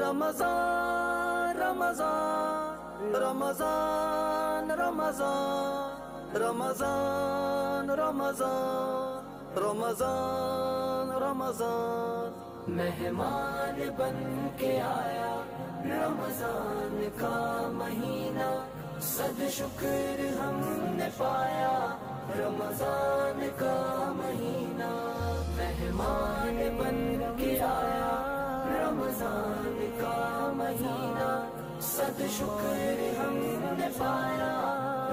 रमजान रमजान रमजान रमजान रमजान रमजान रमजान रमजान मेहमान बन के आया रमजान का महीना सद शुक्र हमने पाया रमजान का महीना मेहमान बन के आया रमजान का महीना सद शुक्र हमने पाया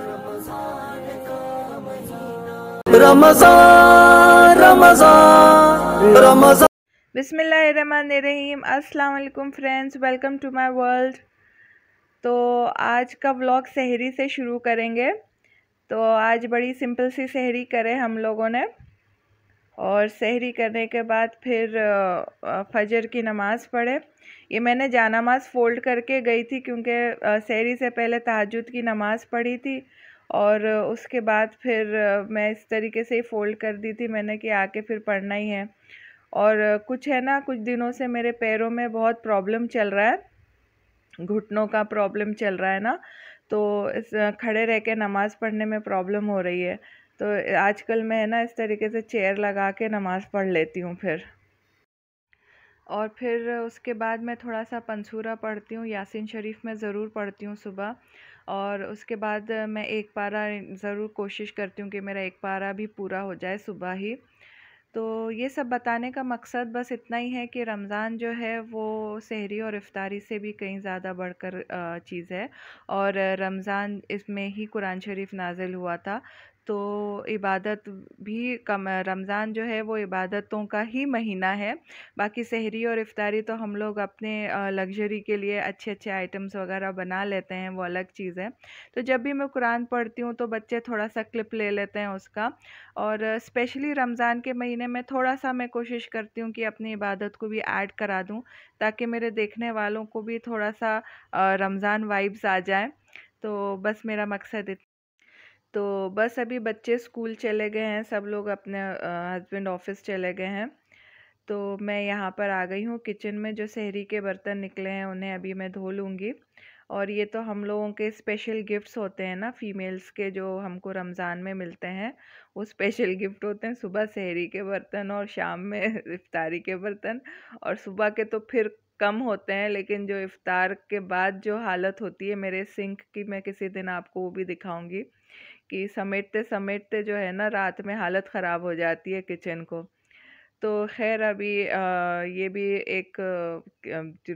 रमजान का महीना रमजान रमजान रमजान बिसमीम friends welcome to my world तो आज का व्लॉग सहरी से शुरू करेंगे तो आज बड़ी सिंपल सी सहरी करे हम लोगों ने और सहरी करने के बाद फिर फजर की नमाज़ पढ़े ये मैंने नमाज फ़ोल्ड करके गई थी क्योंकि सहरी से पहले तहजद की नमाज़ पढ़ी थी और उसके बाद फिर मैं इस तरीके से ही फ़ोल्ड कर दी थी मैंने कि आके फिर पढ़ना ही है और कुछ है ना कुछ दिनों से मेरे पैरों में बहुत प्रॉब्लम चल रहा है घुटनों का प्रॉब्लम चल रहा है ना तो इस खड़े रह के नमाज़ पढ़ने में प्रॉब्लम हो रही है तो आजकल मैं है ना इस तरीके से चेयर लगा के नमाज़ पढ़ लेती हूँ फिर और फिर उसके बाद मैं थोड़ा सा पंसूरा पढ़ती हूँ यासिन शरीफ में ज़रूर पढ़ती हूँ सुबह और उसके बाद मैं एक पारा ज़रूर कोशिश करती हूँ कि मेरा एक पारा भी पूरा हो जाए सुबह ही तो ये सब बताने का मकसद बस इतना ही है कि रमज़ान जो है वो सहरी और इफ्तारी से भी कहीं ज़्यादा बढ़कर चीज़ है और रमज़ान इसमें ही कुरान शरीफ नाजिल हुआ था तो इबादत भी कम रमज़ान जो है वो इबादतों का ही महीना है बाकी सहरी और इफ़ारी तो हम लोग अपने लग्जरी के लिए अच्छे अच्छे आइटम्स वगैरह बना लेते हैं वो अलग चीज़ है तो जब भी मैं कुरान पढ़ती हूँ तो बच्चे थोड़ा सा क्लिप ले लेते हैं उसका और स्पेशली रमज़ान के महीने में थोड़ा सा मैं कोशिश करती हूँ कि अपनी इबादत को भी ऐड करा दूँ ताकि मेरे देखने वालों को भी थोड़ा सा रमज़ान वाइब्स आ जाए तो बस मेरा मकसद तो बस अभी बच्चे स्कूल चले गए हैं सब लोग अपने हस्बैंड ऑफिस चले गए हैं तो मैं यहाँ पर आ गई हूँ किचन में जो शहरी के बर्तन निकले हैं उन्हें अभी मैं धो लूँगी और ये तो हम लोगों के स्पेशल गिफ्ट्स होते हैं ना फीमेल्स के जो हमको रमज़ान में मिलते हैं वो स्पेशल गिफ्ट होते हैं सुबह शहरी के बर्तन और शाम में इफ्तारी के बर्तन और सुबह के तो फिर कम होते हैं लेकिन जो इफ़ार के बाद जो हालत होती है मेरे सिंक की मैं किसी दिन आपको वो भी दिखाऊंगी कि समेटते समेटते जो है ना रात में हालत ख़राब हो जाती है किचन को तो खैर अभी ये भी एक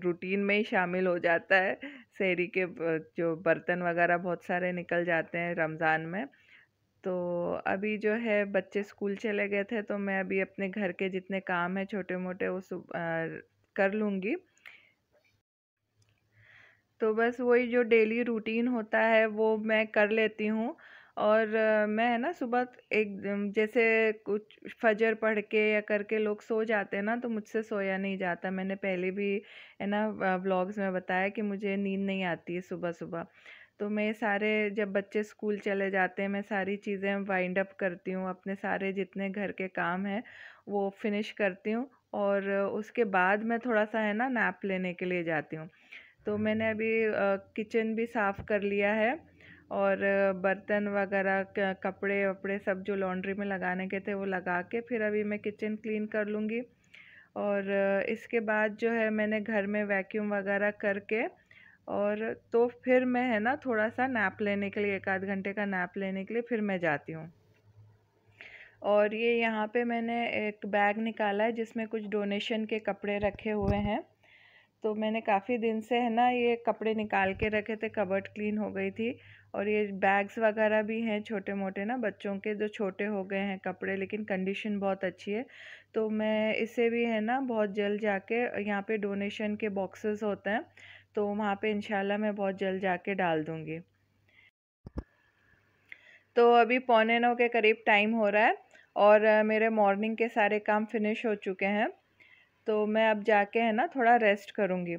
रूटीन में ही शामिल हो जाता है शहरी के जो बर्तन वगैरह बहुत सारे निकल जाते हैं रमज़ान में तो अभी जो है बच्चे स्कूल चले गए थे तो मैं अभी अपने घर के जितने काम हैं छोटे मोटे वो कर लूँगी तो बस वही जो डेली रूटीन होता है वो मैं कर लेती हूँ और मैं है ना सुबह एक जैसे कुछ फजर पढ़ के या करके लोग सो जाते हैं ना तो मुझसे सोया नहीं जाता मैंने पहले भी है ना व्लॉग्स में बताया कि मुझे नींद नहीं आती है सुबह सुबह तो मैं सारे जब बच्चे स्कूल चले जाते हैं मैं सारी चीज़ें वाइंड अप करती हूँ अपने सारे जितने घर के काम हैं वो फिनिश करती हूँ और उसके बाद मैं थोड़ा सा है ना नैप लेने के लिए जाती हूँ तो मैंने हम्म। अभी किचन भी साफ़ कर लिया है और बर्तन वगैरह कपड़े वपड़े सब जो लॉन्ड्री में लगाने के थे वो लगा के फिर अभी मैं किचन क्लीन कर लूँगी और इसके बाद जो है मैंने घर में वैक्यूम वगैरह करके और तो फिर मैं है ना थोड़ा सा नैप लेने के लिए एक आध घंटे का नैप लेने के लिए फिर मैं जाती हूँ और ये यहाँ पे मैंने एक बैग निकाला है जिसमें कुछ डोनेशन के कपड़े रखे हुए हैं तो मैंने काफ़ी दिन से है ना ये कपड़े निकाल के रखे थे कबर्ड क्लीन हो गई थी और ये बैग्स वगैरह भी हैं छोटे मोटे ना बच्चों के जो छोटे हो गए हैं कपड़े लेकिन कंडीशन बहुत अच्छी है तो मैं इसे भी है ना बहुत जल्द जाके यहाँ पे डोनेशन के बॉक्सेस होते हैं तो वहाँ पे इनशाला मैं बहुत जल्द जाके डाल दूँगी तो अभी पौने नौ के करीब टाइम हो रहा है और मेरे मॉर्निंग के सारे काम फिनिश हो चुके हैं तो मैं अब जाके है ना थोड़ा रेस्ट करूँगी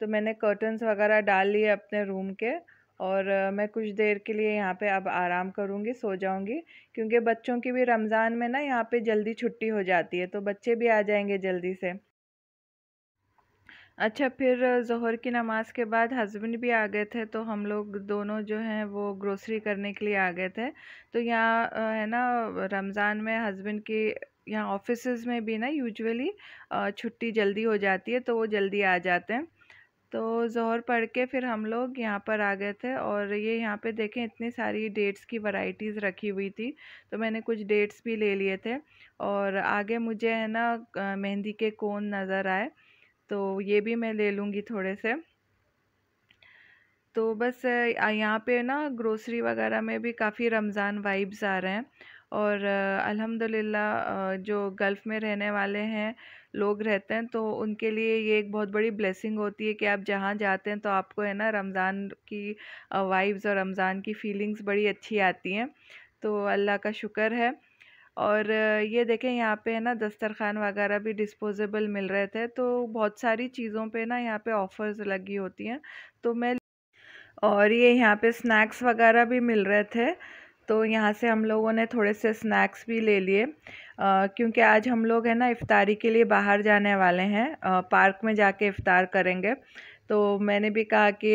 तो मैंने कर्टन्स वगैरह डाल लिए अपने रूम के और मैं कुछ देर के लिए यहाँ पे अब आराम करूँगी सो जाऊँगी क्योंकि बच्चों की भी रमज़ान में ना यहाँ पे जल्दी छुट्टी हो जाती है तो बच्चे भी आ जाएंगे जल्दी से अच्छा फिर जहर की नमाज़ के बाद हस्बैंड भी आ गए थे तो हम लोग दोनों जो हैं वो ग्रोसरी करने के लिए आ गए थे तो यहाँ है ना रमज़ान में हस्बैंड की यहाँ ऑफिस में भी ना यूजुअली छुट्टी जल्दी हो जाती है तो वो जल्दी आ जाते हैं तो जोहर पढ़ के फिर हम लोग यहाँ पर आ गए थे और ये यहाँ पे देखें इतनी सारी डेट्स की वैरायटीज़ रखी हुई थी तो मैंने कुछ डेट्स भी ले लिए थे और आगे मुझे है ना मेहंदी के कोन नज़र आए तो ये भी मैं ले लूँगी थोड़े से तो बस यहाँ पे ना ग्रोसरी वगैरह में भी काफ़ी रमज़ान वाइब्स आ रहे हैं और अल्हम्दुलिल्लाह जो गल्फ़ में रहने वाले हैं लोग रहते हैं तो उनके लिए ये एक बहुत बड़ी ब्लेसिंग होती है कि आप जहाँ जाते हैं तो आपको है ना रमज़ान की वाइब्स और रमज़ान की फ़ीलिंग्स बड़ी अच्छी आती हैं तो अल्लाह का शुक्र है और ये देखें यहाँ पे है ना दस्तरखान वगैरह भी डिस्पोजेबल मिल रहे थे तो बहुत सारी चीज़ों पे ना यहाँ पे ऑफ़र्स लगी होती हैं तो मैं और ये यहाँ पे स्नैक्स वगैरह भी मिल रहे थे तो यहाँ से हम लोगों ने थोड़े से स्नैक्स भी ले लिए क्योंकि आज हम लोग है ना इफ़ारी के लिए बाहर जाने वाले हैं आ, पार्क में जाके इफ़ार करेंगे तो मैंने भी कहा कि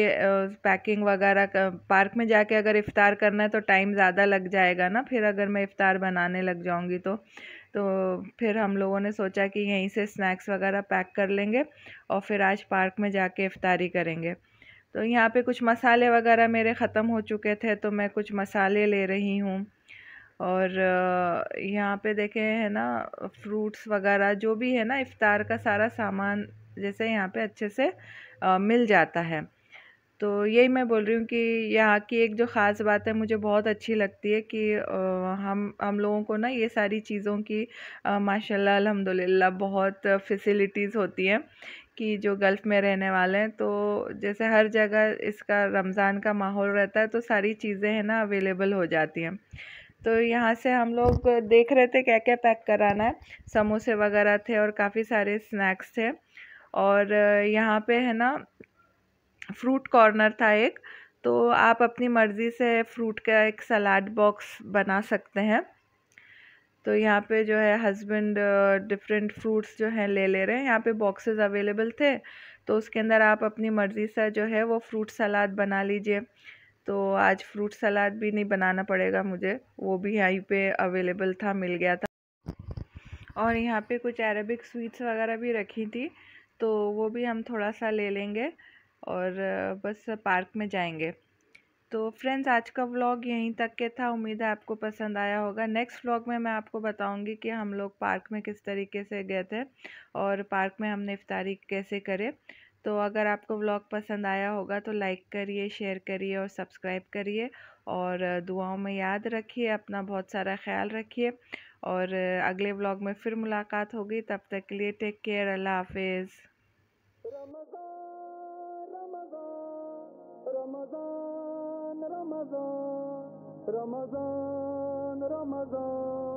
पैकिंग वगैरह पार्क में जाके अगर इफ़ार करना है तो टाइम ज़्यादा लग जाएगा ना फिर अगर मैं इफ़ार बनाने लग जाऊँगी तो तो फिर हम लोगों ने सोचा कि यहीं से स्नैक्स वगैरह पैक कर लेंगे और फिर आज पार्क में जाके इफ्तारी करेंगे तो यहाँ पे कुछ मसाले वगैरह मेरे ख़त्म हो चुके थे तो मैं कुछ मसाले ले रही हूँ और यहाँ पे देखे है ना फ्रूट्स वगैरह जो भी है ना इफ़ार का सारा सामान जैसे यहाँ पे अच्छे से आ, मिल जाता है तो यही मैं बोल रही हूँ कि यहाँ की एक जो ख़ास बात है मुझे बहुत अच्छी लगती है कि हम हम लोगों को ना ये सारी चीज़ों की माशाल्लाह अल्हम्दुलिल्लाह बहुत फैसिलिटीज़ होती हैं कि जो गल्फ़ में रहने वाले हैं तो जैसे हर जगह इसका रमज़ान का माहौल रहता है तो सारी चीज़ें हैं ना अवेलेबल हो जाती हैं तो यहाँ से हम लोग देख रहे थे क्या क्या पैक कराना है समोसे वगैरह थे और काफ़ी सारे स्नैक्स थे और यहाँ पे है ना फ्रूट कॉर्नर था एक तो आप अपनी मर्ज़ी से फ्रूट का एक सलाद बॉक्स बना सकते हैं तो यहाँ पे जो है हस्बैंड डिफरेंट फ्रूट्स जो हैं ले ले रहे हैं यहाँ पे बॉक्सेस अवेलेबल थे तो उसके अंदर आप अपनी मर्ज़ी से जो है वो फ्रूट सलाद बना लीजिए तो आज फ्रूट सलाद भी नहीं बनाना पड़ेगा मुझे वो भी यहीं पे अवेलेबल था मिल गया था और यहाँ पे कुछ अरेबिक स्वीट्स वगैरह भी रखी थी तो वो भी हम थोड़ा सा ले लेंगे और uh, बस पार्क में जाएंगे तो फ्रेंड्स आज का व्लॉग यहीं तक के था उम्मीद है आपको पसंद आया होगा नेक्स्ट व्लॉग में मैं आपको बताऊंगी कि हम लोग पार्क में किस तरीके से गए थे और पार्क में हमने इफ्तारी कैसे करे तो अगर आपको व्लॉग पसंद आया होगा तो लाइक करिए शेयर करिए और सब्सक्राइब करिए और दुआओं में याद रखिए अपना बहुत सारा ख्याल रखिए और अगले व्लॉग में फिर मुलाकात होगी तब तक के लिए टेक केयर अल्लाह हाफिज़ Ramadan, Ramadan, Ramadan.